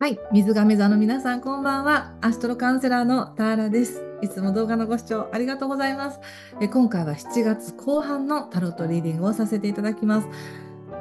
はい、水亀座の皆さんこんばんは。アストロカウンセラーのターラです。いつも動画のご視聴ありがとうございます。え今回は7月後半のタロットリーディングをさせていただきます。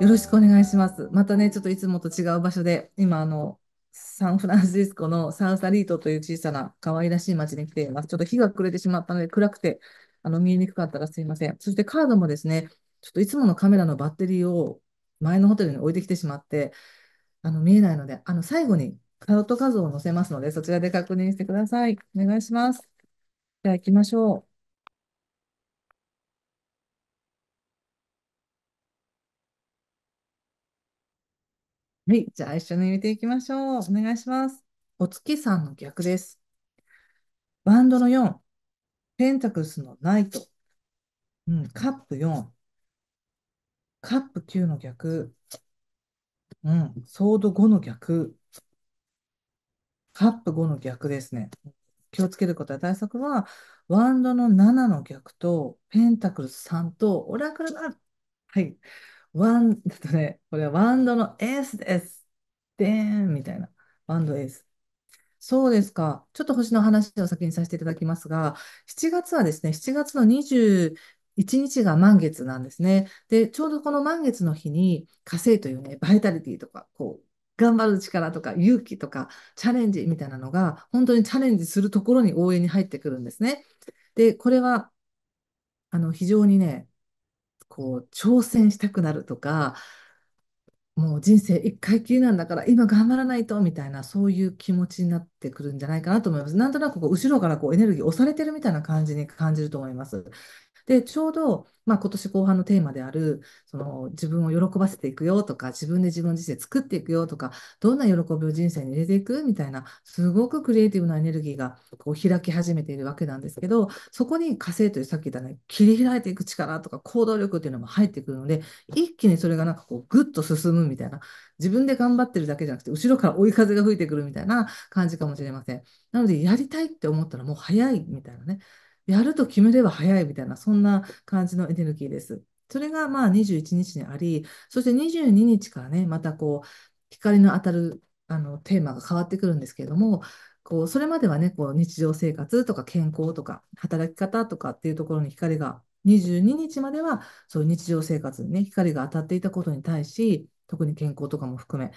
よろしくお願いします。またね、ちょっといつもと違う場所で、今あの、サンフランシスコのサウサリートという小さな可愛らしい街に来ています。ちょっと日が暮れてしまったので暗くてあの見えにくかったらすいません。そしてカードもですね、ちょっといつものカメラのバッテリーを前のホテルに置いてきてしまって、あの見えないので、あの最後にカート画像を載せますので、そちらで確認してください。お願いします。じゃあ行きましょう。はい。じゃあ一緒に見ていきましょう。お願いします。お月さんの逆です。バンドの4、ペンタクスのナイト、うん、カップ4、カップ9の逆、うん。ソード5の逆。カップ5の逆ですね。気をつけることは対策は、ワンドの7の逆と、ペンタクルス3と、オラクルが、はい。ワン、だとね、これはワンドのエースです。でーん、みたいな。ワンドエース。そうですか。ちょっと星の話を先にさせていただきますが、7月はですね、7月の29一日が満月なんですね。で、ちょうどこの満月の日に火星というね、バイタリティとか、こう、頑張る力とか勇気とかチャレンジみたいなのが本当にチャレンジするところに応援に入ってくるんですね。で、これはあの非常にね、こう挑戦したくなるとか、もう人生一回きりなんだから今頑張らないとみたいなそういう気持ちになってくるんじゃないかなと思います。なんとなくこう後ろからこうエネルギー押されてるみたいな感じに感じると思います。で、ちょうど、まあ、今年後半のテーマである、その自分を喜ばせていくよとか、自分で自分の人生作っていくよとか、どんな喜びを人生に入れていくみたいな、すごくクリエイティブなエネルギーがこう開き始めているわけなんですけど、そこに火星というさっき言ったね、切り開いていく力とか行動力っていうのも入ってくるので、一気にそれがなんかこう、ぐっと進むみたいな、自分で頑張ってるだけじゃなくて、後ろから追い風が吹いてくるみたいな感じかもしれません。なので、やりたいって思ったらもう早いみたいなね。やると決めれば早いみたいな、そんな感じのエネルギーです。それがまあ21日にあり、そして22日からね、またこう、光の当たるあのテーマが変わってくるんですけれども、こうそれまではね、こう日常生活とか健康とか働き方とかっていうところに光が、22日まではそういう日常生活にね、光が当たっていたことに対し、特に健康とかも含め、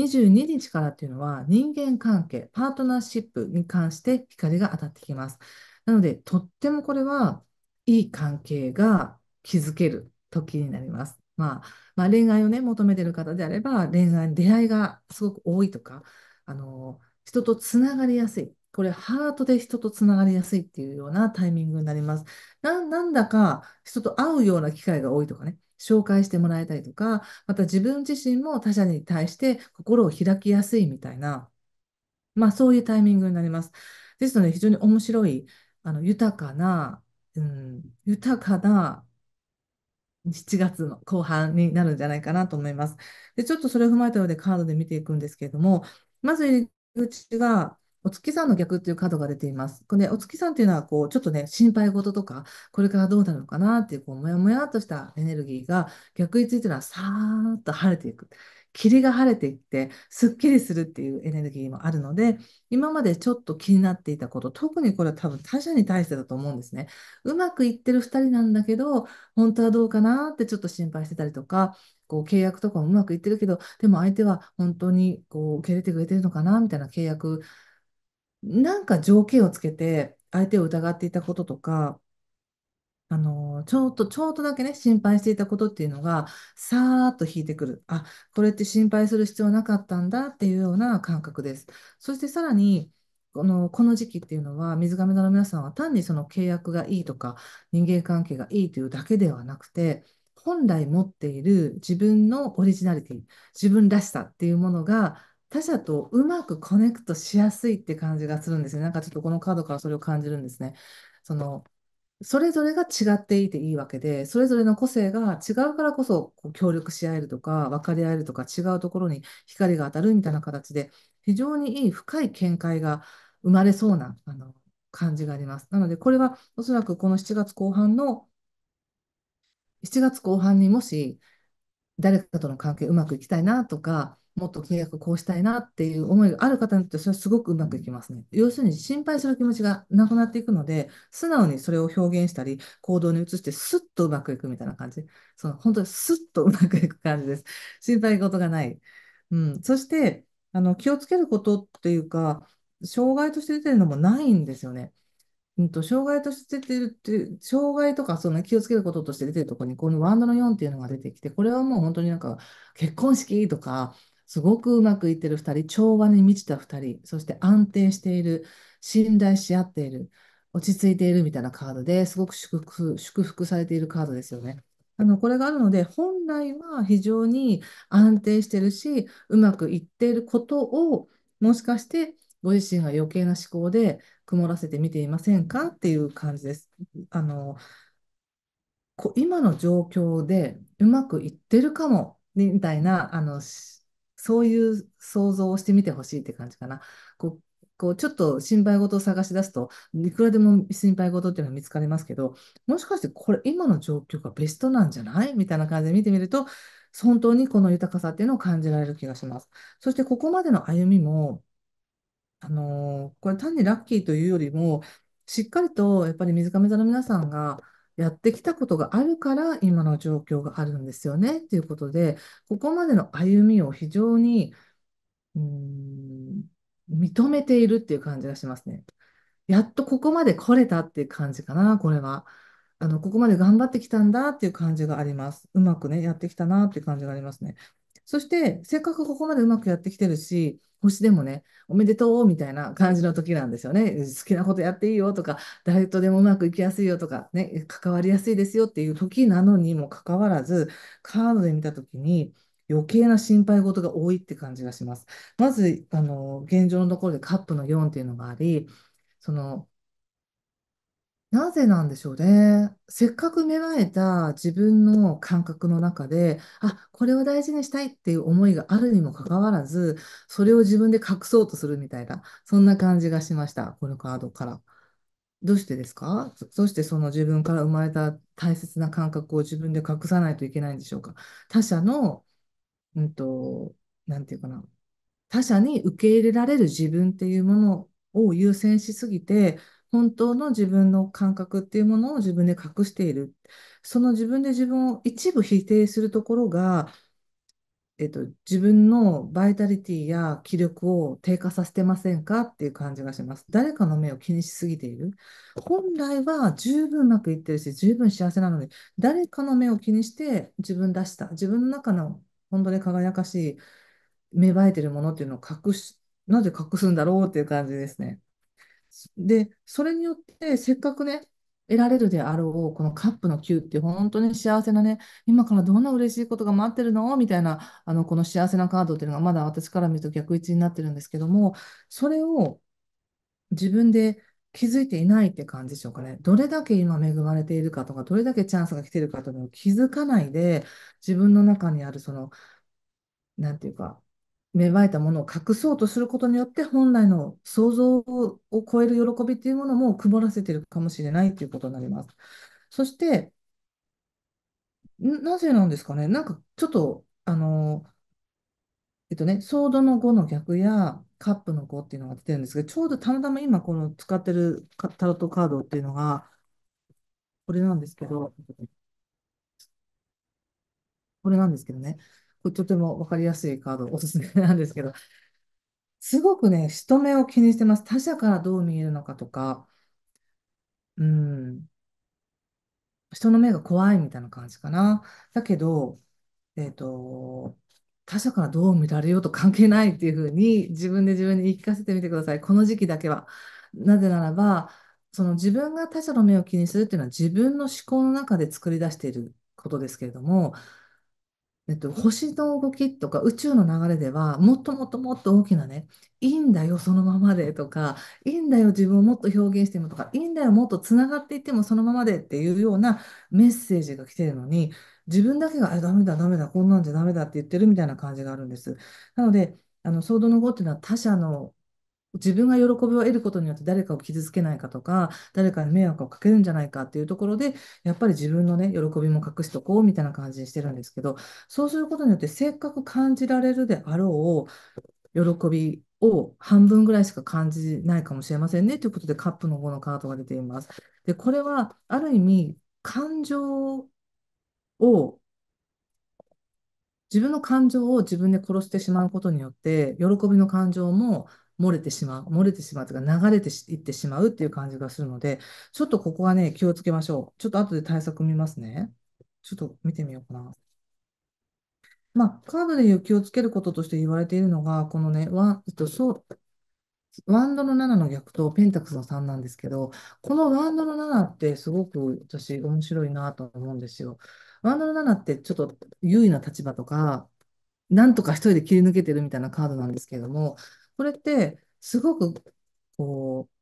22日からっていうのは人間関係、パートナーシップに関して光が当たってきます。なので、とってもこれはいい関係が築ける時になります。まあ、まあ、恋愛をね、求めてる方であれば、恋愛、出会いがすごく多いとか、あの、人とつながりやすい。これ、ハートで人とつながりやすいっていうようなタイミングになります。な、なんだか人と会うような機会が多いとかね、紹介してもらえたりとか、また自分自身も他者に対して心を開きやすいみたいな、まあそういうタイミングになります。ですので、非常に面白いあの豊かな、うん、豊かな7月の後半になるんじゃないかなと思います。で、ちょっとそれを踏まえた上でカードで見ていくんですけれども、まず入り口が、お月さんの逆っていうカードが出ています。これね、お月さんっていうのは、こう、ちょっとね、心配事とか、これからどうなるのかなっていう、こう、もやもやっとしたエネルギーが、逆についてのは、さーっと晴れていく。霧が晴れていって、すっきりするっていうエネルギーもあるので、今までちょっと気になっていたこと、特にこれは多分他者に対してだと思うんですね。うまくいってる2人なんだけど、本当はどうかなってちょっと心配してたりとか、こう契約とかもうまくいってるけど、でも相手は本当にこう受け入れてくれてるのかなみたいな契約、なんか条件をつけて、相手を疑っていたこととか、あの、ちょっと、ちょっとだけね、心配していたことっていうのが、さーっと引いてくる。あ、これって心配する必要なかったんだっていうような感覚です。そしてさらに、この、この時期っていうのは、水上座の皆さんは単にその契約がいいとか、人間関係がいいというだけではなくて、本来持っている自分のオリジナリティ、自分らしさっていうものが、他者とうまくコネクトしやすいって感じがするんですね。なんかちょっとこのカードからそれを感じるんですね。そのそれぞれが違っていていいわけで、それぞれの個性が違うからこそこう協力し合えるとか、分かり合えるとか、違うところに光が当たるみたいな形で、非常にいい深い見解が生まれそうなあの感じがあります。なので、これはおそらくこの7月後半の、7月後半にもし誰かとの関係うまくいきたいなとか、もっと契約こうしたいなっていう思いがある方にとってそれはすごくうまくいきますね。要するに心配する気持ちがなくなっていくので、素直にそれを表現したり、行動に移してスッとうまくいくみたいな感じ。その本当にスッとうまくいく感じです。心配事がない。うん、そしてあの気をつけることっていうか、障害として出てるのもないんですよね。うんと、障害として出てるっていう、障害とかその気をつけることとして出てるところに、このワンドの4っていうのが出てきて、これはもう本当になんか結婚式とか、すごくうまくいってる2人、調和に満ちた2人、そして安定している、信頼し合っている、落ち着いているみたいなカードですごく祝福祝福されているカードですよね。あのこれがあるので本来は非常に安定してるしうまくいっていることをもしかしてご自身が余計な思考で曇らせてみていませんかっていう感じです。あの今の状況でうまくいってるかもみたいなあのそういう想像をしてみてほしいって感じかな。こうこうちょっと心配事を探し出すといくらでも心配事っていうのは見つかりますけどもしかしてこれ今の状況がベストなんじゃないみたいな感じで見てみると本当にこの豊かさっていうのを感じられる気がします。そしてここまでの歩みもあのー、これ単にラッキーというよりもしっかりとやっぱり水亀座の皆さんがやってきたことがあるから今の状況があるんですよねっていうことで、ここまでの歩みを非常に、うん、認めているっていう感じがしますね。やっとここまで来れたっていう感じかな、これは。あの、ここまで頑張ってきたんだっていう感じがあります。うまくね、やってきたなっていう感じがありますね。そして、せっかくここまでうまくやってきてるし、星でもね、おめでとうみたいな感じの時なんですよね。好きなことやっていいよとか、誰とでもうまくいきやすいよとか、ね、関わりやすいですよっていう時なのにもかかわらず、カードで見た時に、余計な心配事が多いって感じがします。まず、あの、現状のところでカップの4っていうのがあり、その、なぜなんでしょうね。せっかく芽生えた自分の感覚の中で、あ、これを大事にしたいっていう思いがあるにもかかわらず、それを自分で隠そうとするみたいな、そんな感じがしました、このカードから。どうしてですかそどうしてその自分から生まれた大切な感覚を自分で隠さないといけないんでしょうか他者の、うんと、なんていうかな。他者に受け入れられる自分っていうものを優先しすぎて、本当の自分の感覚っていうものを自分で隠している。その自分で自分を一部否定するところが、えっと、自分のバイタリティや気力を低下させてませんかっていう感じがします。誰かの目を気にしすぎている。本来は十分うまくいってるし、十分幸せなのに、誰かの目を気にして自分らしさ、自分の中の本当に輝かしい、芽生えてるものっていうのを隠し、なぜ隠すんだろうっていう感じですね。で、それによって、せっかくね、得られるであろう、このカップの9って本当に幸せなね、今からどんな嬉しいことが待ってるのみたいな、あの、この幸せなカードっていうのがまだ私から見ると逆位置になってるんですけども、それを自分で気づいていないって感じでしょうかね。どれだけ今恵まれているかとか、どれだけチャンスが来てるかとか、気づかないで、自分の中にあるその、なんていうか、芽生えたものを隠そうとすることによって本来の想像を超える喜びっていうものも曇らせてるかもしれないということになります。そしてなぜなんですかねなんかちょっとあのえっとねソードの5の逆やカップの5っていうのが出てるんですけどちょうどたまたま今この使ってるタロットカードっていうのがこれなんですけどこれなんですけどねとても分かりやすいカード、おすすめなんですけど、すごくね、人目を気にしてます。他者からどう見えるのかとか、うん、人の目が怖いみたいな感じかな。だけど、えっと、他者からどう見られようと関係ないっていうふうに自分で自分に言い聞かせてみてください。この時期だけは。なぜならば、その自分が他者の目を気にするっていうのは自分の思考の中で作り出していることですけれども、えっと、星の動きとか宇宙の流れではもっともっともっと大きなねいいんだよそのままでとかいいんだよ自分をもっと表現してもとかいいんだよもっとつながっていってもそのままでっていうようなメッセージが来てるのに自分だけが「ダメだダメだこんなんじゃダメだ」って言ってるみたいな感じがあるんです。なのであのソードの語っていうのは他者の自分が喜びを得ることによって誰かを傷つけないかとか、誰かに迷惑をかけるんじゃないかっていうところで、やっぱり自分のね、喜びも隠しとこうみたいな感じにしてるんですけど、そうすることによって、せっかく感じられるであろう喜びを半分ぐらいしか感じないかもしれませんねということで、カップの5のカードが出ています。で、これはある意味、感情を自分の感情を自分で殺してしまうことによって、喜びの感情も漏れてしまう、漏れてしまうというか、流れていってしまうっていう感じがするので、ちょっとここはね、気をつけましょう。ちょっと後で対策見ますね。ちょっと見てみようかな。まあ、カードでう気をつけることとして言われているのが、このね、ワン、えっと、そう、ワンドの7の逆とペンタクスの3なんですけど、このワンドの7ってすごく私面白いなと思うんですよ。ワンドの7ってちょっと優位な立場とか、なんとか一人で切り抜けてるみたいなカードなんですけれども、それってすごくこう、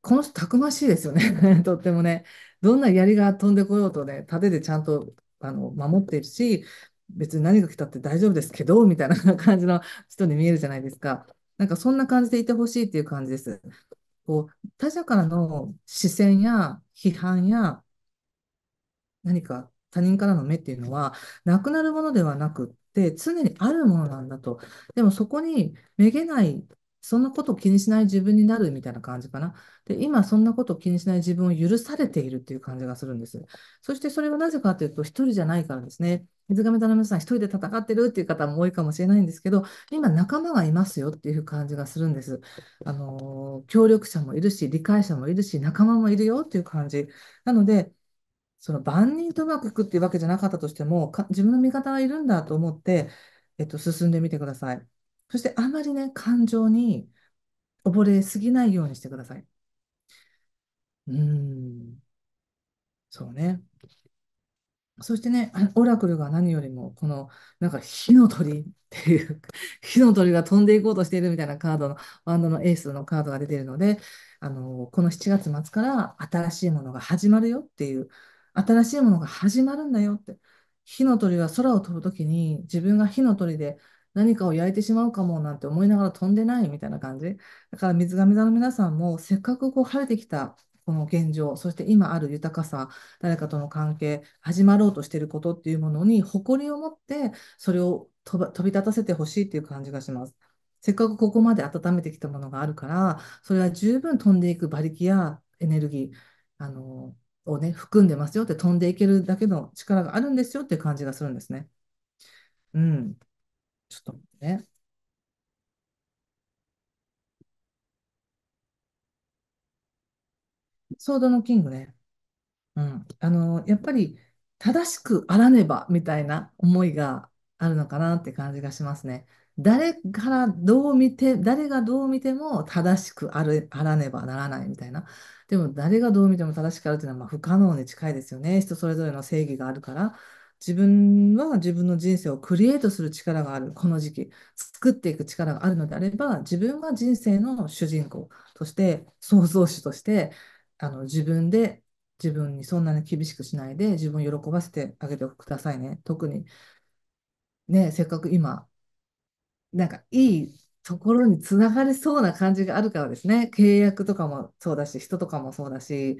この人たくましいですよね とってもね。どんな槍が飛んでこようとね、盾でちゃんとあの守っているし、別に何が来たって大丈夫ですけど、みたいな感じの人に見えるじゃないですか。なんかそんな感じでいてほしいっていう感じです。こう他者からの視線や批判や何か他人からの目っていうのはなくなるものではなくって常にあるものなんだと。でもそこにめげない、そんなことを気にしない自分になるみたいな感じかな。で、今そんなことを気にしない自分を許されているっていう感じがするんです。そしてそれはなぜかというと、一人じゃないからですね。水上田の皆さん、一人で戦ってるっていう方も多いかもしれないんですけど、今、仲間がいますよっていう感じがするんです。あのー、協力者もいるし、理解者もいるし、仲間もいるよっていう感じ。なので、その万人とうまくいくっていうわけじゃなかったとしても、か自分の味方はいるんだと思って、えっと、進んでみてください。そして、あまりね、感情に溺れすぎないようにしてください。うん。そうね。そしてね、オラクルが何よりも、この、なんか火の鳥っていう 火の鳥が飛んでいこうとしているみたいなカードの、ワンドのエースのカードが出ているので、あの、この7月末から新しいものが始まるよっていう、新しいものが始まるんだよって。火の鳥は空を飛ぶときに自分が火の鳥で何かを焼いてしまうかもなんて思いながら飛んでないみたいな感じ。だから水瓶座の皆さんもせっかくこう晴れてきたこの現状、そして今ある豊かさ、誰かとの関係、始まろうとしていることっていうものに誇りを持って、それを飛び立たせてほしいっていう感じがします。せっかくここまで温めてきたものがあるから、それは十分飛んでいく馬力やエネルギー、あのをね、含んでますよって、飛んでいけるだけの力があるんですよって感じがするんですね。うん。ちょっと待ってね。ソードのキングね。うん。あの、やっぱり、正しくあらねばみたいな思いがあるのかなって感じがしますね。誰からどう見て、誰がどう見ても正しくある、あらねばならないみたいな。でも誰がどう見ても正しくあるっていうのはまあ不可能に近いですよね。人それぞれの正義があるから、自分は自分の人生をクリエイトする力がある、この時期、作っていく力があるのであれば、自分が人生の主人公として、創造主として、あの自分で自分にそんなに厳しくしないで自分を喜ばせてあげてくださいね。特にね、せっかく今なんかいいところにつながりそうな感じがあるからですね。契約とかもそうだし、人とかもそうだし、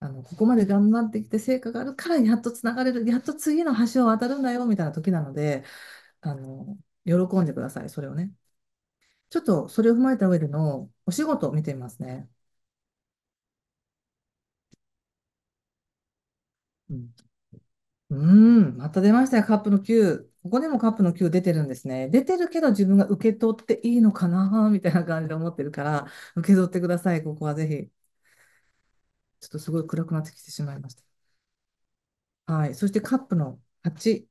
あのここまで頑張ってきて成果があるからやっとつながれる、やっと次の橋を渡るんだよみたいな時なので、あの喜んでください、それをね。ちょっとそれを踏まえた上でのお仕事を見てみますね。うん、うんまた出ましたよ、カップの9。ここでもカップの9出てるんですね。出てるけど自分が受け取っていいのかな みたいな感じで思ってるから、受け取ってください、ここはぜひ。ちょっとすごい暗くなってきてしまいました。はい。そしてカップの8。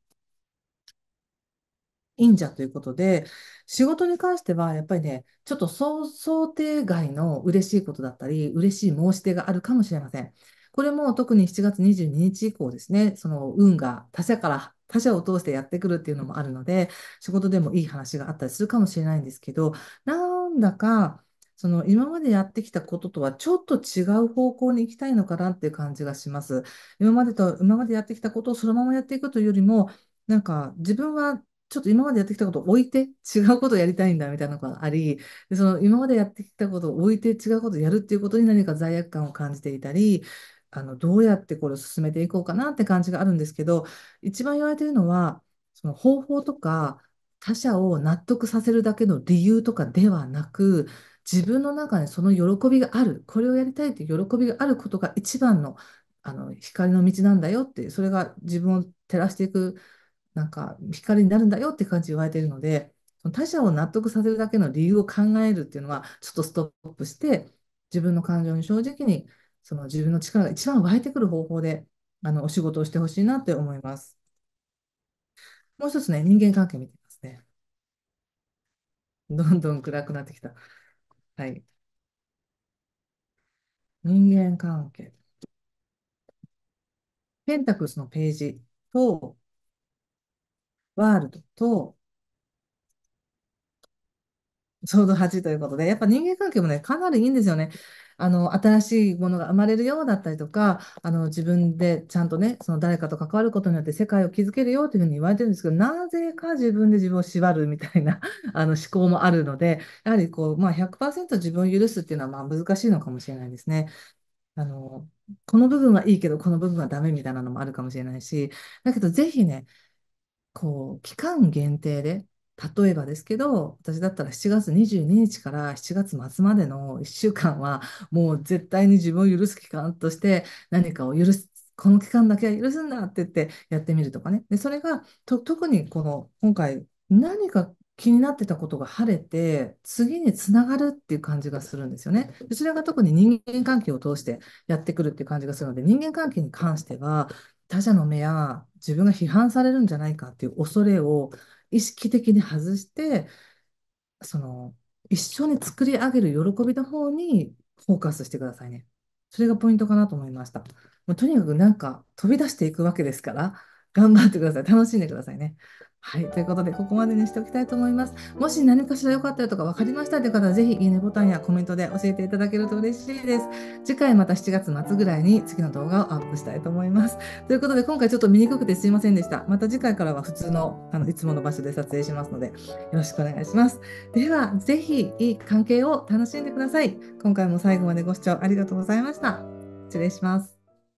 忍者ということで、仕事に関しては、やっぱりね、ちょっと想定外の嬉しいことだったり、嬉しい申し出があるかもしれません。これも特に7月22日以降ですね、その運が他者から他者を通してやってくるっていうのもあるので、仕事でもいい話があったりするかもしれないんですけど、なんだか、その今までやってきたこととはちょっと違う方向に行きたいのかなっていう感じがします。今までと、今までやってきたことをそのままやっていくというよりも、なんか自分はちょっと今までやってきたことを置いて違うことをやりたいんだみたいなのがあり、でその今までやってきたことを置いて違うことをやるっていうことに何か罪悪感を感じていたり、あのどうやってこれを進めていこうかなって感じがあるんですけど一番言われてるのはその方法とか他者を納得させるだけの理由とかではなく自分の中にその喜びがあるこれをやりたいって喜びがあることが一番のあの光の道なんだよってそれが自分を照らしていくなんか光になるんだよって感じ言われてるので他者を納得させるだけの理由を考えるっていうのはちょっとストップして自分の感情に正直にその自分の力が一番湧いてくる方法で、あの、お仕事をしてほしいなって思います。もう一つね、人間関係見てますね。どんどん暗くなってきた。はい。人間関係。ペンタクスのページと、ワールドと、ちょうど8ということで、やっぱ人間関係もね、かなりいいんですよね。あの、新しいものが生まれるようだったりとか、あの、自分でちゃんとね、その誰かと関わることによって世界を築けるよというふうに言われてるんですけど、なぜか自分で自分を縛るみたいな あの思考もあるので、やはりこう、まあ100%自分を許すっていうのはまあ難しいのかもしれないですね。あの、この部分はいいけど、この部分はダメみたいなのもあるかもしれないし、だけどぜひね、こう、期間限定で、例えばですけど、私だったら7月22日から7月末までの1週間は、もう絶対に自分を許す期間として何かを許す、この期間だけは許すんだって言ってやってみるとかね。で、それが特にこの今回何か気になってたことが晴れて、次につながるっていう感じがするんですよね。それが特に人間関係を通してやってくるっていう感じがするので、人間関係に関しては、他者の目や自分が批判されるんじゃないかっていう恐れを意識的に外して、その、一緒に作り上げる喜びの方にフォーカスしてくださいね。それがポイントかなと思いました。もうとにかくなんか飛び出していくわけですから、頑張ってください。楽しんでくださいね。はい、ということで、ここまでにしておきたいと思います。もし何かしら良かったよとか分かりましたという方は、ぜひいいねボタンやコメントで教えていただけると嬉しいです。次回また7月末ぐらいに次の動画をアップしたいと思います。ということで、今回ちょっと見にくくてすいませんでした。また次回からは普通のあのいつもの場所で撮影しますので、よろしくお願いします。では、ぜひいい関係を楽しんでください。今回も最後までご視聴ありがとうございました。失礼します。